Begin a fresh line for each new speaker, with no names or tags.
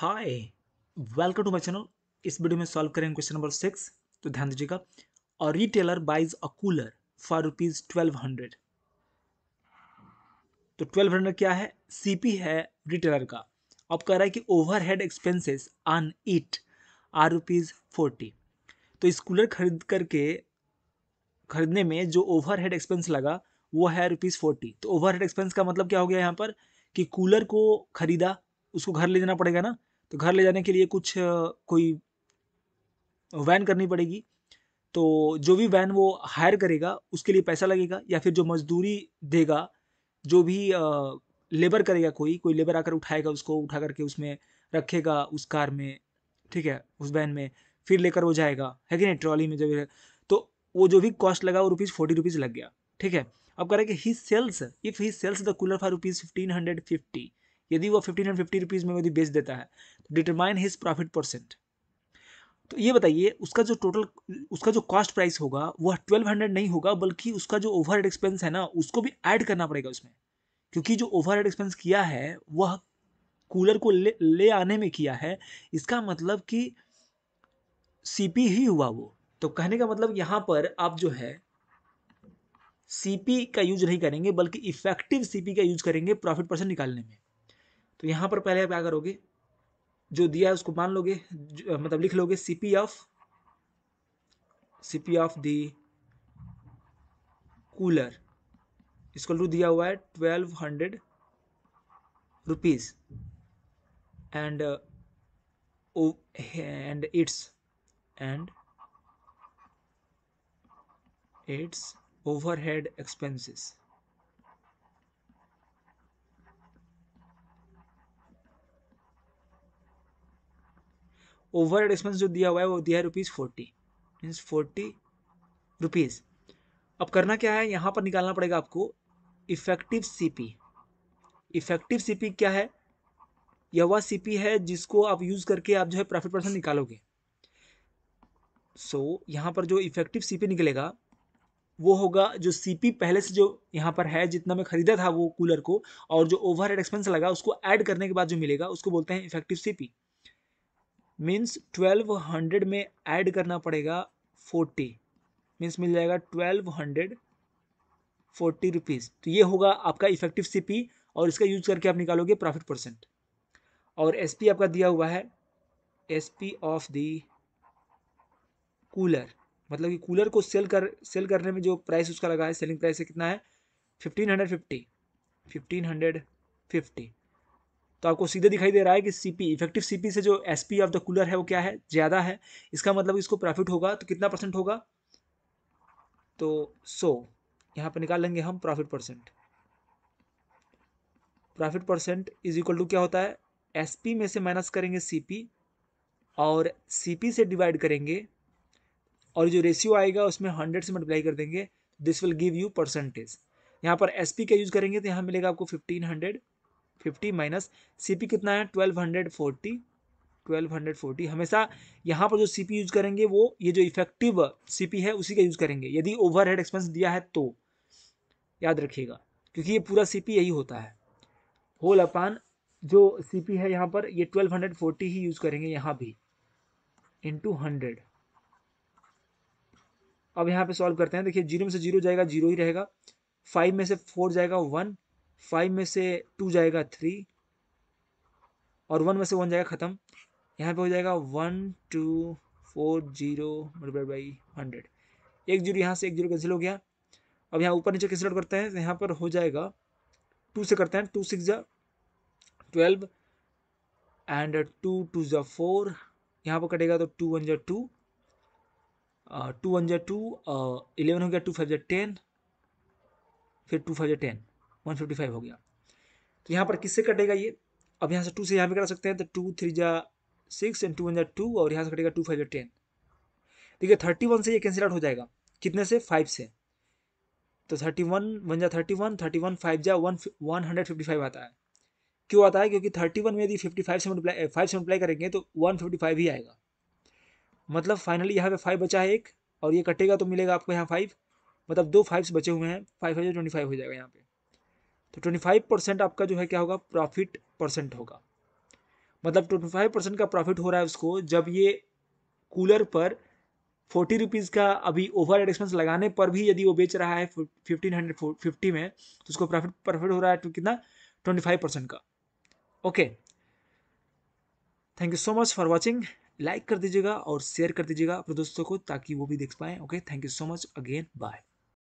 hi welcome to my channel इस video में solve करेंगे क्वेश्चन नंबर सिक्स तो ध्यान दीजिएगा और retailer buys a cooler for rupees twelve hundred तो ट्वेल्व हंड्रेड क्या है सीपी है रिटेलर का अब कह रहा है कि overhead expenses on it are rupees forty तो इस कूलर खरीद करके खरीदने में जो ओवर एक्सपेंस लगा वो है रुपीज़ फोर्टी तो ओवर एक्सपेंस का मतलब क्या हो गया यहाँ पर कि कूलर को खरीदा उसको घर ले जाना पड़ेगा ना तो घर ले जाने के लिए कुछ कोई वैन करनी पड़ेगी तो जो भी वैन वो हायर करेगा उसके लिए पैसा लगेगा या फिर जो मजदूरी देगा जो भी लेबर करेगा कोई कोई लेबर आकर उठाएगा उसको उठा करके उसमें रखेगा उस कार में ठीक है उस वैन में फिर लेकर वो जाएगा है कि नहीं ट्रॉली में जब तो वो जो भी कॉस्ट लगा वो रुपीज़ फोर्टी रुपीज़ लग गया ठीक है अब कह कि he sells if he sells the cooler for rupees fifteen hundred fifty यदि वो फिफ्टीन हंड्रेड फिफ्टी रुपीज़ में यदि बेच देता है तो डिटरमाइन हिज प्रॉफिट परसेंट तो ये बताइए उसका जो टोटल उसका जो कॉस्ट प्राइस होगा वह ट्वेल्व हंड्रेड नहीं होगा बल्कि उसका जो ओवर हेड एक्सपेंस है ना उसको भी ऐड करना पड़ेगा उसमें क्योंकि जो ओवर हेड एक्सपेंस किया है वह कूलर को ले ले आने में किया है इसका मतलब कि सीपी ही हुआ वो तो कहने का मतलब यहाँ पर आप जो है सीपी का यूज नहीं करेंगे बल्कि इफेक्टिव सीपी का यूज करेंगे प्रॉफिट परसेंट निकालने में तो यहाँ पर पहले आप क्या करोगे जो दिया है उसको मान लोगे मतलब लिख लोगे C P of C P of the cooler इसको टू दिया हुआ है twelve hundred rupees and and it's and it's overhead expenses over expense जो दिया हुआ है वो दिया है rupees forty means forty rupees अब करना क्या है यहाँ पर निकालना पड़ेगा आपको इफेक्टिव सीपी इफेक्टिव सीपी क्या है यह वह सीपी है जिसको आप यूज़ करके आप जो है प्रॉफिट परसेंट निकालोगे सो so, यहाँ पर जो इफेक्टिव सीपी निकलेगा वो होगा जो सीपी पहले से जो यहाँ पर है जितना मैं खरीदा था वो कूलर को और जो हेड एक्सपेंस लगा उसको ऐड करने के बाद जो मिलेगा उसको बोलते हैं effective CP means twelve hundred में ऐड करना पड़ेगा फोर्टी मीन्स मिल जाएगा ट्वेल्व हंड्रेड फोर्टी रुपीज़ तो ये होगा आपका इफेक्टिव सीपी और इसका यूज करके आप निकालोगे प्रॉफिट परसेंट और एसपी आपका दिया हुआ है एसपी ऑफ दी कूलर मतलब कि कूलर को सेल कर सेल करने में जो प्राइस उसका लगा है सेलिंग प्राइस है कितना है fifteen hundred fifty fifteen hundred fifty तो आपको सीधे दिखाई दे रहा है कि सीपी इफेक्टिव सीपी से जो एसपी ऑफ द कूलर है वो क्या है ज़्यादा है इसका मतलब इसको प्रॉफिट होगा तो कितना परसेंट होगा तो सो यहाँ पर निकाल लेंगे हम profit percent profit percent is equal to क्या होता है एसपी में से माइनस करेंगे सीपी और सीपी से डिवाइड करेंगे और जो रेशियो आएगा उसमें हंड्रेड से मल्टीप्लाई कर देंगे this will give you percentage यहाँ पर एसपी का यूज़ करेंगे तो यहाँ मिलेगा आपको fifteen hundred fifty minus C कितना है twelve hundred forty twelve hundred forty हमेशा यहाँ पर जो सी पी यूज करेंगे वो ये जो इफेक्टिव सी है उसी का यूज करेंगे यदि ओवर हेड एक्सपेंस दिया है तो याद रखिएगा क्योंकि ये पूरा सी पी यही होता है होल अपान जो सी है यहाँ पर ये ट्वेल्व हंड्रेड फोर्टी ही यूज करेंगे यहाँ भी इंटू हंड्रेड अब यहाँ पे सॉल्व करते हैं देखिए जीरो में से जीरो जाएगा जीरो ही रहेगा फाइव में से फोर जाएगा वन फाइव में से टू जाएगा थ्री और वन में से वन जाएगा ख़त्म यहाँ पे हो जाएगा one two four zero multiplied by hundred एक जीरो यहाँ से एक जीरो कैंसिल हो गया अब यहाँ ऊपर नीचे कैंसिल लोड करते हैं तो यहाँ पर हो जाएगा टू से करते हैं टू सिक्स जा ट्वेल्व एंड टू टू जा फोर यहाँ पर कटेगा तो टू वन जा टू टू वन जा टू इलेवन हो गया टू फाइव जा टेन फिर टू फाइव जा टेन वन फिफ्टी फाइव हो गया तो यहाँ पर किससे कटेगा ये अब यहाँ से टू से यहाँ पे कटा सकते हैं तो टू थ्री जा सिक्स एंड टू वन जा टू और यहाँ से कटेगा टू फाइव जो टेन देखिए थर्टी वन से ये कैंसिल आउट हो जाएगा कितने से फाइव से तो थर्टी वन वन जा thirty one thirty one five जा one one hundred fifty five आता है क्यों आता है क्योंकि थर्टी वन में यदि फिफ्टी फाइव से मल्टीप्लाई फाइव से मल्टीप्लाई करेंगे तो वन फिफ्टी फाइव ही आएगा मतलब फाइनली यहाँ पे फाइव बचा है एक और ये कटेगा तो मिलेगा आपको यहाँ फाइव मतलब दो फाइव बचे हुए हैं फाइव फाइव ट्वेंटी फाइव हो जाएगा यहाँ पे तो ट्वेंटी फाइव परसेंट आपका जो है क्या होगा प्रॉफिट परसेंट होगा मतलब ट्वेंटी फाइव परसेंट का प्रॉफिट हो रहा है उसको जब ये कूलर पर फोर्टी रुपीज़ का अभी ओवर एड लगाने पर भी यदि वो बेच रहा है फिफ्टीन हंड्रेड फिफ्टी में तो उसको प्रॉफिट प्रॉफिट हो रहा है तो कितना ट्वेंटी फाइव परसेंट का okay thank you so much for watching like कर दीजिएगा और शेयर कर दीजिएगा अपने दोस्तों को ताकि वो भी देख पाएँ okay thank you so much again bye